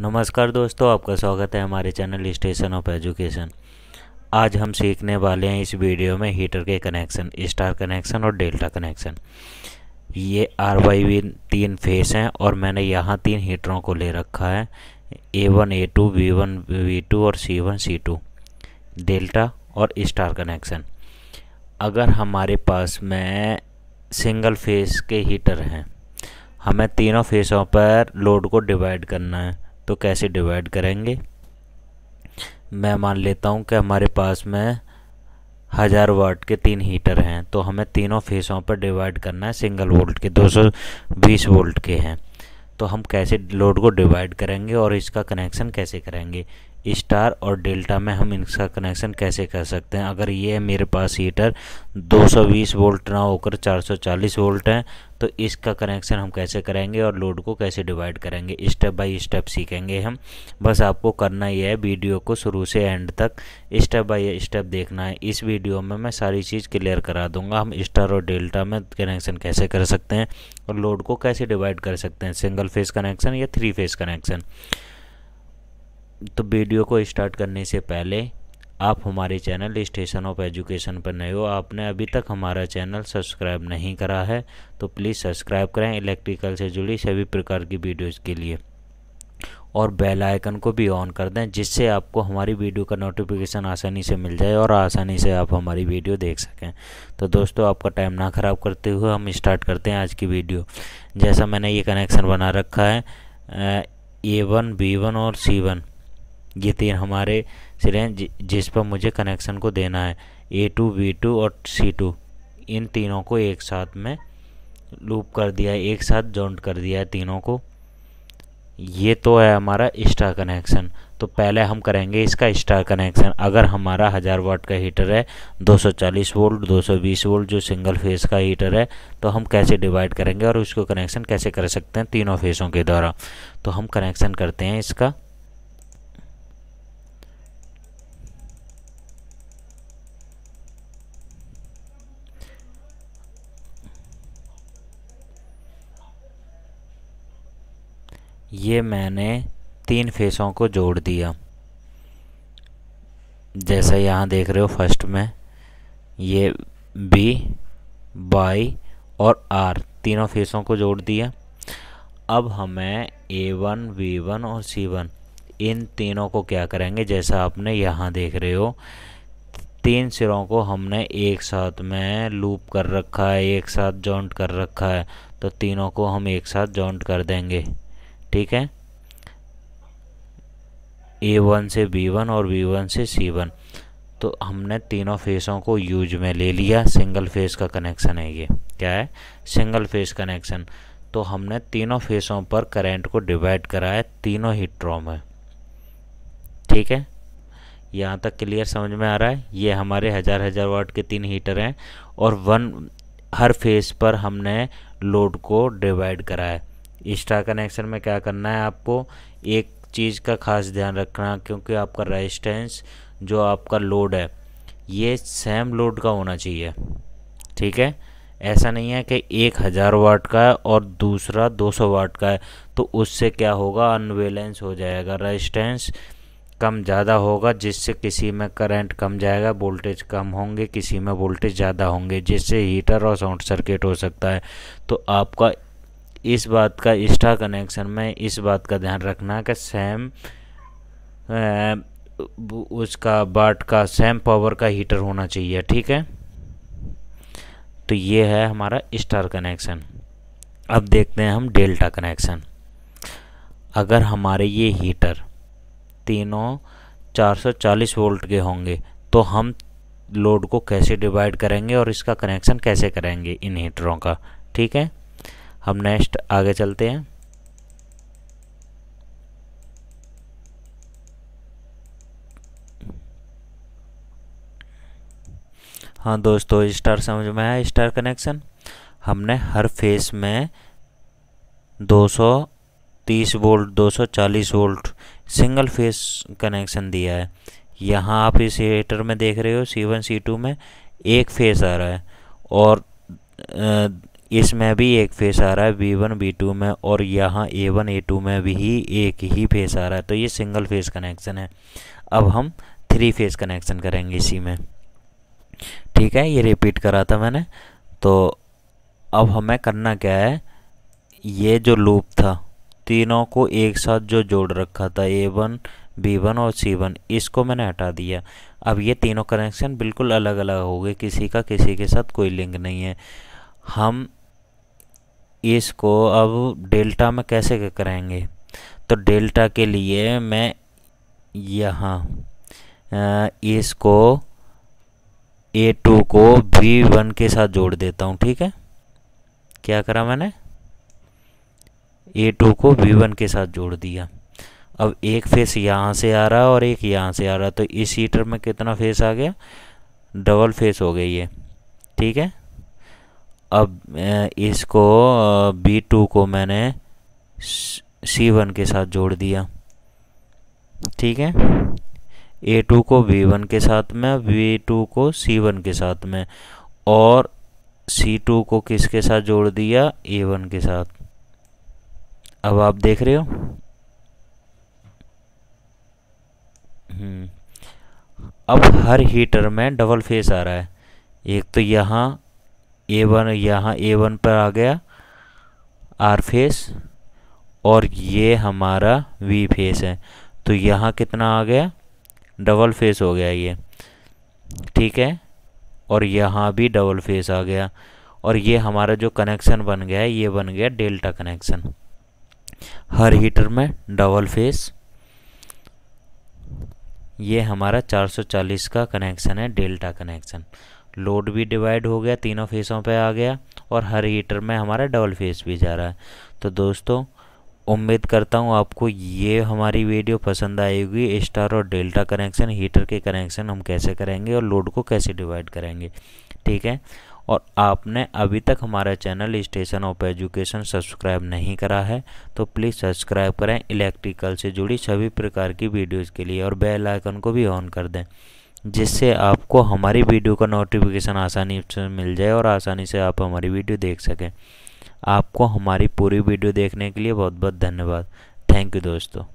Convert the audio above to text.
नमस्कार दोस्तों आपका स्वागत है हमारे चैनल स्टेशन ऑफ एजुकेशन आज हम सीखने वाले हैं इस वीडियो में हीटर के कनेक्शन स्टार कनेक्शन और डेल्टा कनेक्शन ये आर वाई वी तीन फेस हैं और मैंने यहाँ तीन हीटरों को ले रखा है A one A two V one V two और C one C two delta और स्टार कनेक्शन अगर हमारे पास में सिंगल फेस के हीटर हैं हमें तीनों फेसों पर लोड को डिवाइड करना है तो कैसे डिवाइड करेंगे मैं मान लेता हूँ कि हमारे पास में हज़ार वाट के तीन हीटर हैं तो हमें तीनों फेसों पर डिवाइड करना है सिंगल वोल्ट के 220 वोल्ट के हैं तो हम कैसे लोड को डिवाइड करेंगे और इसका कनेक्शन कैसे करेंगे स्टार और डेल्टा में हम इनका कनेक्शन कैसे कर सकते हैं अगर ये है मेरे पास हीटर 220 वोल्ट ना होकर 440 वोल्ट है तो इसका कनेक्शन हम कैसे करेंगे और लोड को कैसे डिवाइड करेंगे स्टेप बाय स्टेप सीखेंगे हम बस आपको करना यह है वीडियो को शुरू से एंड तक स्टेप बाय स्टेप देखना है इस वीडियो में मैं सारी चीज़ क्लियर करा दूंगा हम स्टार और डेल्टा में कनेक्शन कैसे कर सकते हैं और लोड को कैसे डिवाइड कर सकते हैं सिंगल फेज कनेक्शन या थ्री फेज कनेक्शन तो वीडियो को स्टार्ट करने से पहले आप हमारे चैनल स्टेशन ऑफ एजुकेशन पर नए हो आपने अभी तक हमारा चैनल सब्सक्राइब नहीं करा है तो प्लीज़ सब्सक्राइब करें इलेक्ट्रिकल से जुड़ी सभी प्रकार की वीडियोज़ के लिए और बेल आइकन को भी ऑन कर दें जिससे आपको हमारी वीडियो का नोटिफिकेशन आसानी से मिल जाए और आसानी से आप हमारी वीडियो देख सकें तो दोस्तों आपका टाइम ना ख़राब करते हुए हम स्टार्ट करते हैं आज की वीडियो जैसा मैंने ये कनेक्शन बना रखा है ए वन बी वन और सी वन ये तीन हमारे सिरे हैं जिस पर मुझे कनेक्शन को देना है ए टू बी टू और सी टू इन तीनों को एक साथ में लूप कर दिया है एक साथ जॉइंट कर दिया है तीनों को ये तो है हमारा स्टार कनेक्शन तो पहले हम करेंगे इसका स्टार कनेक्शन अगर हमारा हज़ार वाट का हीटर है 240 वोल्ट 220 वोल्ट जो सिंगल फेस का हीटर है तो हम कैसे डिवाइड करेंगे और उसको कनेक्शन कैसे कर सकते हैं तीनों फेसों के द्वारा तो हम कनेक्शन करते हैं इसका ये मैंने तीन फेसों को जोड़ दिया जैसा यहाँ देख रहे हो फर्स्ट में ये बी बाई और आर तीनों फेसों को जोड़ दिया अब हमें ए वन वी वन और सी वन इन तीनों को क्या करेंगे जैसा आपने यहाँ देख रहे हो तीन सिरों को हमने एक साथ में लूप कर रखा है एक साथ जॉइंट कर रखा है तो तीनों को हम एक साथ जॉइंट कर देंगे ठीक है ए वन से बी वन और बी वन से सी वन तो हमने तीनों फेसों को यूज में ले लिया सिंगल फेस का कनेक्शन है ये क्या है सिंगल फेस कनेक्शन तो हमने तीनों फेसों पर करंट को डिवाइड कराया तीनों ही में ठीक है यहाँ तक क्लियर समझ में आ रहा है ये हमारे हज़ार हज़ार वाट के तीन हीटर हैं और वन हर फेस पर हमने लोड को डिवाइड कराया इंस्टा कनेक्शन में क्या करना है आपको एक चीज़ का खास ध्यान रखना क्योंकि आपका रजिस्टेंस जो आपका लोड है ये सेम लोड का होना चाहिए ठीक है ऐसा नहीं है कि एक हज़ार वाट का है और दूसरा दो सौ वाट का है तो उससे क्या होगा अनबेलेंस हो जाएगा रजिस्टेंस कम ज़्यादा होगा जिससे किसी में करंट कम जाएगा वोल्टेज कम होंगे किसी में वोल्टेज ज़्यादा होंगे जिससे हीटर और साउंड सर्किट हो सकता है तो आपका इस बात का इंस्टा कनेक्शन में इस बात का ध्यान रखना कि सेम उसका बाट का सेम पावर का हीटर होना चाहिए ठीक है तो ये है हमारा स्टार कनेक्शन अब देखते हैं हम डेल्टा कनेक्शन अगर हमारे ये हीटर तीनों 440 वोल्ट के होंगे तो हम लोड को कैसे डिवाइड करेंगे और इसका कनेक्शन कैसे करेंगे इन हीटरों का ठीक है हम नेक्स्ट आगे चलते हैं हाँ दोस्तों स्टार समझ में आया स्टार कनेक्शन हमने हर फेस में 230 volt 240 volt single phase connection दिया है यहाँ आप इस हीटर में देख रहे हो सी वन सी टू में एक फेस आ रहा है और इसमें भी एक रहा है बी वन बी टू में और यहाँ ए वन ए टू में भी एक ही फेस आ रहा है तो ये सिंगल फेस कनेक्शन है अब हम थ्री फेस कनेक्शन करेंगे इसी में ठीक है ये रिपीट करा था मैंने तो अब हमें करना क्या है ये जो लूप था तीनों को एक साथ जो जोड़ रखा था ए वन बी वन और सी वन इसको मैंने हटा दिया अब ये तीनों कनेक्शन बिल्कुल अलग अलग हो गए किसी का किसी के साथ कोई लिंक नहीं है हम इसको अब डेल्टा में कैसे करेंगे तो डेल्टा के लिए मैं यहाँ इसको ए टू को बी वन के साथ जोड़ देता हूँ ठीक है क्या करा मैंने ए टू को बी वन के साथ जोड़ दिया अब एक फेस यहाँ से आ रहा है और एक यहाँ से आ रहा है तो इस हीटर में कितना फेस आ गया डबल फेस हो गई है ठीक है अब इसको बी टू को मैंने सी वन के साथ जोड़ दिया ठीक है ए टू को B1 वन के साथ में B2 टू को सी वन के साथ में और सी टू को किसके साथ जोड़ दिया ए वन के साथ अब आप देख रहे हो हम्म। अब हर हीटर में डबल फेस आ रहा है एक तो यहाँ ए वन यहाँ ए वन पर आ गया आर फेस और ये हमारा वी फेस है तो यहाँ कितना आ गया डबल फेस हो गया ये ठीक है और यहाँ भी डबल फेस आ गया और ये हमारा जो कनेक्शन बन गया है ये बन गया डेल्टा कनेक्शन हर हीटर में डबल फेस ये हमारा 440 का कनेक्शन है डेल्टा कनेक्शन लोड भी डिवाइड हो गया तीनों फेसों पे आ गया और हर हीटर में हमारा डबल फेस भी जा रहा है तो दोस्तों उम्मीद करता हूँ आपको ये हमारी वीडियो पसंद आएगी स्टार और डेल्टा कनेक्शन हीटर के कनेक्शन हम कैसे करेंगे और लोड को कैसे डिवाइड करेंगे ठीक है और आपने अभी तक हमारा channel station of education subscribe नहीं करा है तो प्लीज़ सब्सक्राइब करें इलेक्ट्रिकल से जुड़ी सभी प्रकार की वीडियोज़ के लिए और बेल आइकन को भी ऑन कर दें जिससे आपको हमारी वीडियो का नोटिफिकेशन आसानी से मिल जाए और आसानी से आप हमारी वीडियो देख सकें आपको हमारी पूरी वीडियो देखने के लिए बहुत बहुत धन्यवाद थैंक यू दोस्तों